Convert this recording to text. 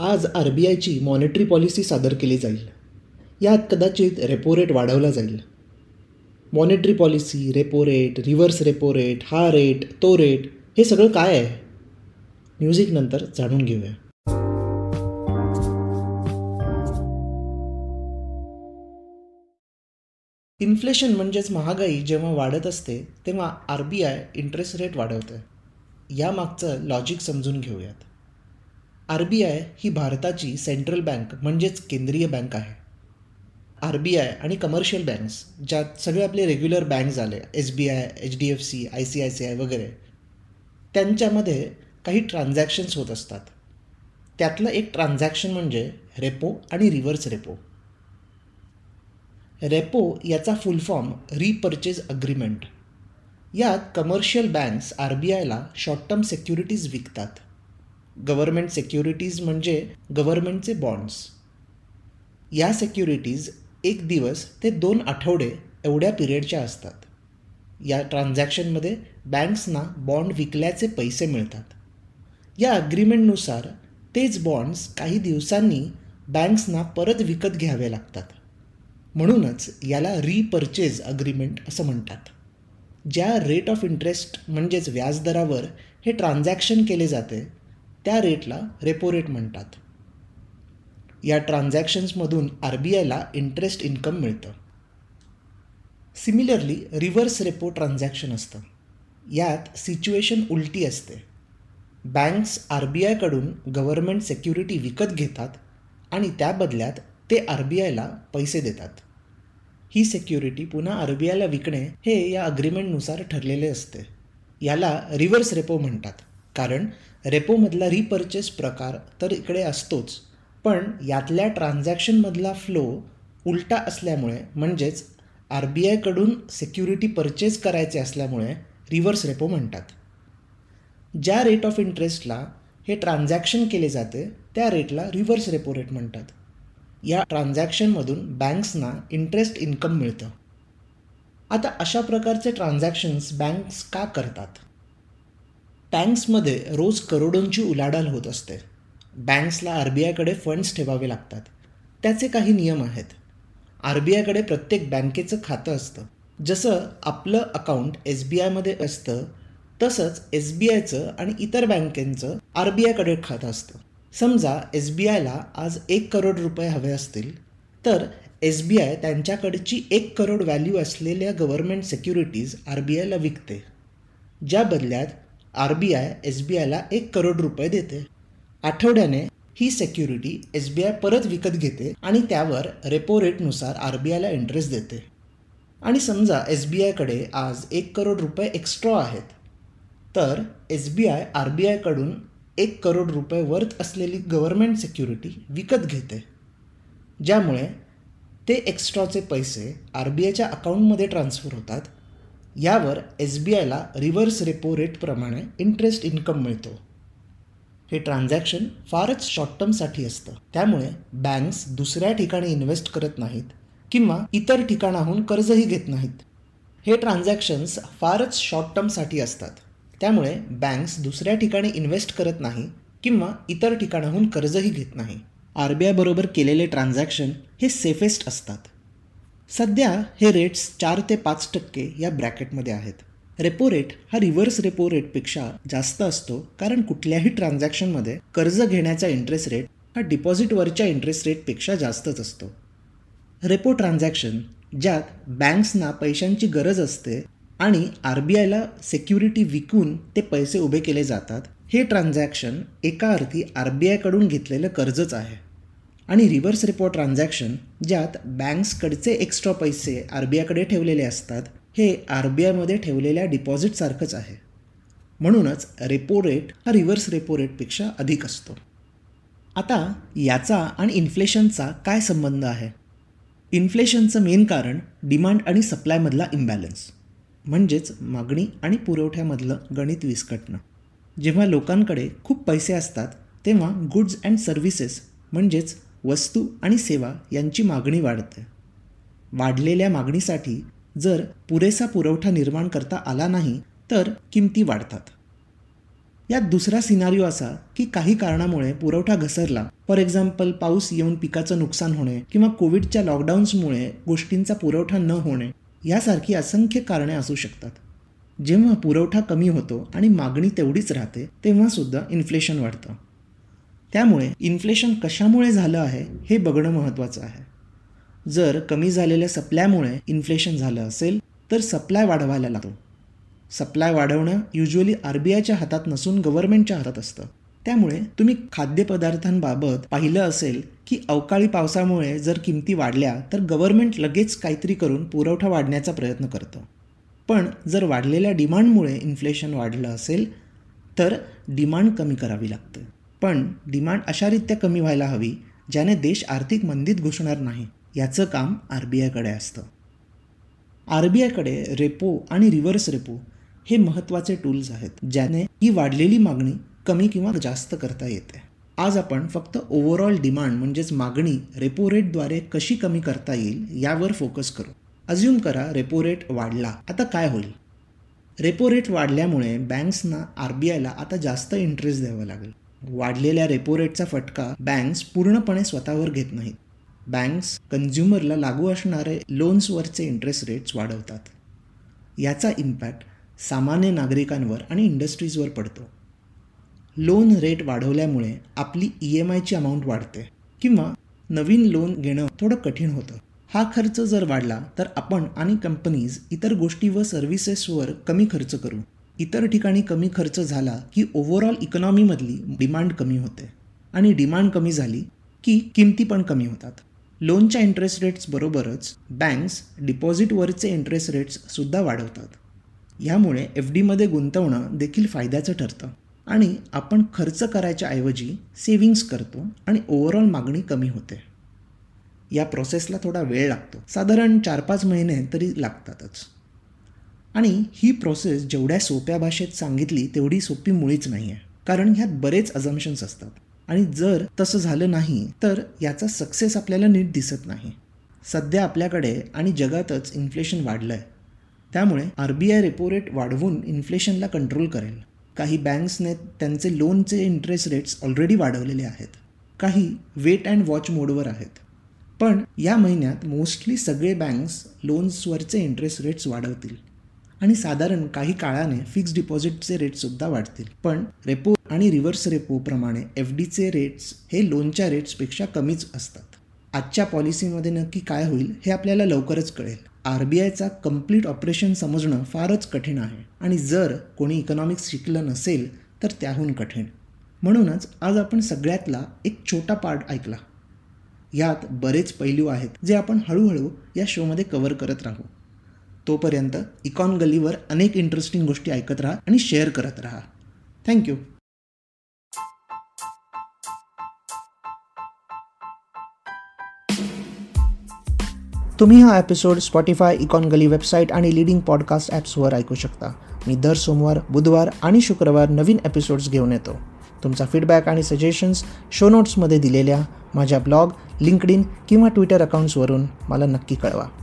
आज R B आयची monetary policy सादर केली जाईल यात कदाचित रेपो रेट वाढवला जाईल monetary policy repo rate reverse repo rate हा रेट तो रेट हे सगळं काय आहे म्युझिक नंतर जाणून घेऊया इन्फ्लेशन म्हणजेच महागाई जेव्हा वाढत असते तेव्हा R B I interest rate वाढवतं यामागचं लॉजिक समजून घेऊयात आर बी आय ही भारताची सेंट्रल बँक म्हणजेच केंद्रीय बँक आहे आर बी आय आणि कमर्शियल बँक्स ज्यात सगळे आपले रेग्युलर बँक झाले S B I H D F C I C I C I वगैरे त्यांच्यामध्ये काही ट्रान्झॅक्शन्स होत असतात त्यातलं एक ट्रान्झॅक्शन म्हणजे रेपो आणि रिव्हर्स रेपो रेपो याचा फुल फॉर्म रिपर्चेज अग्रीमेंट यात कमर्शियल बँक्स आर बी आयला शॉर्ट टर्म सेक्युरिटीज विकतात गव्हर्मेंट सेक्युरिटीज म्हणजे गव्हर्मेंटचे बॉन्ड्स या सेक्युरिटीज एक दिवस ते दोन आठवडे एवढ्या पिरियडच्या असतात या ट्रान्झॅक्शनमध्ये बँक्सना बॉन्ड विकल्याचे पैसे मिळतात या अग्रीमेंटनुसार तेच बॉन्ड्स काही दिवसांनी बँक्सना परत विकत घ्यावे लागतात म्हणूनच याला रिपर्चेज अग्रीमेंट असं म्हणतात ज्या रेट ऑफ इंटरेस्ट म्हणजेच व्याजदरावर हे ट्रान्झॅक्शन केले जाते त्या रेटला रेपो रेट म्हणतात या ट्रान्झॅक्शन्समधून आर बी आयला इंटरेस्ट इन्कम मिळतं सिमिलरली रिव्हर्स रेपो ट्रान्झॅक्शन असतं यात सिच्युएशन उलटी असते बँक्स आर बी आयकडून गव्हर्मेंट सेक्युरिटी विकत घेतात आणि त्या बदल्यात ते आर बी आयला पैसे देतात ही सेक्युरिटी पुन्हा आर बी आयला विकणे हे या अग्रीमेंटनुसार ठरलेले असते याला रिव्हर्स रेपो म्हणतात कारण रेपोमधला रिपर्चेस प्रकार तर इकडे असतोच पण यातल्या ट्रान्झॅक्शनमधला फ्लो उलटा असल्यामुळे म्हणजेच आर बी आयकडून सिक्युरिटी परचेस करायचे असल्यामुळे रिव्हर्स रेपो म्हणतात ज्या रेट ऑफ इंटरेस्टला हे ट्रान्झॅक्शन केले जाते त्या रेटला रिव्हर्स रेपो रेट म्हणतात या ट्रान्झॅक्शनमधून बँक्सना इंटरेस्ट इन्कम मिळतं आता अशा प्रकारचे ट्रान्झॅक्शन्स बँक्स का करतात बँक्समध्ये रोज करोडोंची उलाढाल होत असते बँक्सला आर बी आयकडे फंड्स ठेवावे लागतात त्याचे काही नियम आहेत आर बी आयकडे प्रत्येक बँकेचं खातं असतं जसं आपलं अकाउंट एस बी आयमध्ये असतं तसंच एस बी आयचं आणि इतर बँकेचं आर बी आयकडे खातं असतं समजा एस बी आयला आज एक करोड रुपये हवे असतील तर एस बी आय त्यांच्याकडची एक करोड व्हॅल्यू असलेल्या गव्हर्नमेंट सेक्युरिटीज आर बी आयला विकते ज्या बदल्यात R B I S B आयला एक करोड रुपये देते आठवड्याने ही सेक्युरिटी एस बी आय परत विकत घेते आणि त्यावर रेपो रेटनुसार आर बी आयला इंटरेस्ट देते आणि समजा एस बी आयकडे आज एक करोड रुपये एक्स्ट्रा आहेत तर S B I R B आयकडून एक करोड रुपये वर्थ असलेली गव्हर्मेंट सेक्युरिटी विकत घेते ज्यामुळे ते एक्स्ट्राचे पैसे आर बी आयच्या अकाउंटमध्ये ट्रान्सफर होतात यावर एस बी आयला रिव्हर्स रेपो रेटप्रमाणे इंटरेस्ट इन्कम मिळतो हे ट्रान्झॅक्शन फारच शॉर्ट टर्मसाठी असतं त्यामुळे बँक्स दुसऱ्या ठिकाणी इन्व्हेस्ट करत नाहीत किंवा इतर ठिकाणाहून कर्जही घेत नाहीत हे ट्रान्झॅक्शन्स फारच शॉर्ट टर्मसाठी असतात त्यामुळे बँक्स दुसऱ्या ठिकाणी इन्व्हेस्ट करत नाही किंवा इतर ठिकाणाहून कर्जही घेत नाही आर बी आयबरोबर केलेले ट्रान्झॅक्शन हे सेफेस्ट असतात सध्या हे रेट्स चार ते पाच टक्के या ब्रॅकेटमध्ये आहेत रेपो रेट हा रिव्हर्स रेपो रेटपेक्षा जास्त असतो कारण कुठल्याही ट्रान्झॅक्शनमध्ये कर्ज घेण्याचा इंटरेस्ट रेट हा डिपॉझिटवरच्या इंटरेस्ट रेटपेक्षा जास्तच असतो रेपो ट्रान्झॅक्शन ज्यात बँक्सना पैशांची गरज असते आणि आर बी आयला सेक्युरिटी विकून ते पैसे उभे केले जातात हे ट्रान्झॅक्शन एका अर्थी आर बी आयकडून घेतलेलं कर्जच आहे आणि रिव्हर्स रेपो ट्रान्झॅक्शन ज्यात बँक्सकडचे एक्स्ट्रा पैसे आर बी आयकडे ठेवलेले असतात हे आर बी आयमध्ये ठेवलेल्या डिपॉझिटसारखंच आहे म्हणूनच रेपो रेट हा रिव्हर्स रेपो रेटपेक्षा अधिक असतो आता याचा आणि इन्फ्लेशनचा काय संबंध आहे इन्फ्लेशनचं मेन कारण डिमांड आणि सप्लायमधला इम्बॅलन्स म्हणजेच मागणी आणि पुरवठ्यामधलं गणित विस्कटणं जेव्हा लोकांकडे खूप पैसे असतात तेव्हा गुड्स अँड सर्व्हिसेस म्हणजेच वस्तू आणि सेवा यांची मागणी वाढते वाढलेल्या मागणीसाठी जर पुरेसा पुरवठा निर्माण करता आला नाही तर किमती वाढतात यात दुसरा सिनारिओ असा की काही कारणामुळे पुरवठा घसरला फॉर एक्झाम्पल पाऊस येऊन पिकाचं नुकसान होणे किंवा कोविडच्या लॉकडाऊन्समुळे गोष्टींचा पुरवठा न होणे यासारखी असंख्य कारणे असू शकतात जेव्हा पुरवठा कमी होतो आणि मागणी तेवढीच राहते तेव्हासुद्धा इन्फ्लेशन वाढतं त्यामुळे इन्फ्लेशन कशामुळे झालं आहे हे बघणं महत्त्वाचं आहे जर कमी झालेल्या सप्लायमुळे इन्फ्लेशन झालं असेल तर सप्लाय वाढवायला लागतो सप्लाय वाढवणं युजली आर बी आयच्या हातात नसून गव्हर्नमेंटच्या हातात असतं त्यामुळे तुम्ही खाद्यपदार्थांबाबत पाहिलं असेल की अवकाळी पावसामुळे जर किमती वाढल्या तर गव्हर्नमेंट लगेच काहीतरी करून पुरवठा वाढण्याचा प्रयत्न करतं पण जर वाढलेल्या डिमांडमुळे इन्फ्लेशन वाढलं असेल तर डिमांड कमी करावी लागते पण डिमांड अशारित्या कमी व्हायला हवी ज्याने देश आर्थिक मंदीत घुसणार नाही याचं काम आर बी आयकडे असतं आर बी आयकडे रेपो आणि रिव्हर्स रेपो हे महत्त्वाचे टूल्स आहेत ज्याने ही वाढलेली मागणी कमी किंवा जास्त करता येते आज आपण फक्त ओव्हरऑल डिमांड म्हणजेच मागणी रेपो रेटद्वारे कशी कमी करता येईल यावर फोकस करू अज्युम करा रेपो रेट वाढला आता काय होईल रेपो रेट वाढल्यामुळे बँक्सना आर बी आयला आता जास्त इंटरेस्ट द्यावा लागेल वाढलेल्या रेपो रेटचा फटका बँक्स पूर्णपणे स्वतःवर घेत नाहीत बँक्स कन्झ्युमरला लागू असणारे लोन्सवरचे इंटरेस्ट रेट्स वाढवतात याचा इम्पॅक्ट सामान्य नागरिकांवर आणि इंडस्ट्रीजवर पडतो लोन रेट वाढवल्यामुळे आपली ई एम आयची अमाऊंट वाढते किंवा नवीन लोन घेणं थोडं कठीण होतं हा खर्च जर वाढला तर आपण आणि कंपनीज इतर गोष्टी व सर्व्हिसेसवर कमी खर्च करू इतर ठिकाणी कमी खर्च झाला की ओव्हरऑल इकॉनॉमीमधली डिमांड कमी होते आणि डिमांड कमी झाली की किमती पण कमी होतात लोनच्या इंटरेस्ट रेट्सबरोबरच बँक्स डिपॉझिटवरचे इंटरेस्ट रेट्ससुद्धा वाढवतात ह्यामुळे एफ डीमध्ये गुंतवणं देखील फायद्याचं ठरतं आणि आपण खर्च करायच्या ऐवजी सेव्हिंग्स करतो आणि ओव्हरऑल मागणी कमी होते या प्रोसेसला थोडा वेळ लागतो साधारण चार पाच महिने तरी लागतातच आणि ही प्रोसेस जेवढ्या सोप्या भाषेत सांगितली तेवढी सोपी मुळीच नाही आहे कारण ह्यात बरेच अजमशन्स असतात आणि जर तसं झालं नाही तर याचा सक्सेस आपल्याला नीट दिसत नाही सध्या आपल्याकडे आणि जगातच इन्फ्लेशन वाढलं आहे त्यामुळे R B I repo rate वाढवून इन्फ्लेशनला कंट्रोल करेल काही बँक्सने त्यांचे लोनचे इंटरेस्ट रेट्स ऑलरेडी वाढवलेले आहेत काही वेट अँड वॉच मोडवर आहेत पण या महिन्यात मोस्टली सगळे बँक्स लोन्सवरचे इंटरेस्ट रेट्स वाढवतील आणि साधारण काही काळाने फिक्स्ड डिपॉझिटचे रेटसुद्धा वाढतील पण रेपो आणि रिव्हर्स रेपोप्रमाणे एफ डीचे रेट्स हे लोनच्या रेट्सपेक्षा कमीच असतात आजच्या पॉलिसीमध्ये नक्की काय होईल हे आपल्याला लवकरच कळेल आर बी आयचा कम्प्लीट ऑपरेशन समजणं फारच कठीण आहे आणि जर कोणी इकॉनॉमिक्स शिकलं नसेल तर त्याहून कठीण म्हणूनच आज आपण सगळ्यातला एक छोटा पार्ट ऐकला यात बरेच पैलू आहेत जे आपण हळूहळू या शोमध्ये कव्हर करत राहू तोपर्यंत इकॉन गलीवर अनेक इंटरेस्टिंग गोष्टी ऐकत राहा आणि शेअर करत राहा थँक्यू तुम्ही हा episode Spotify Econ Gali website आणि लिडिंग पॉडकास्ट ॲप्सवर ऐकू शकता मी दर सोमवार बुधवार आणि शुक्रवार नवीन एपिसोड्स घेऊन येतो तुमचा फीडबॅक आणि सजेशन्स शो नोट्समध्ये दिलेल्या माझ्या ब्लॉग इन किंवा ट्विटर अकाउंट्सवरून मला नक्की कळवा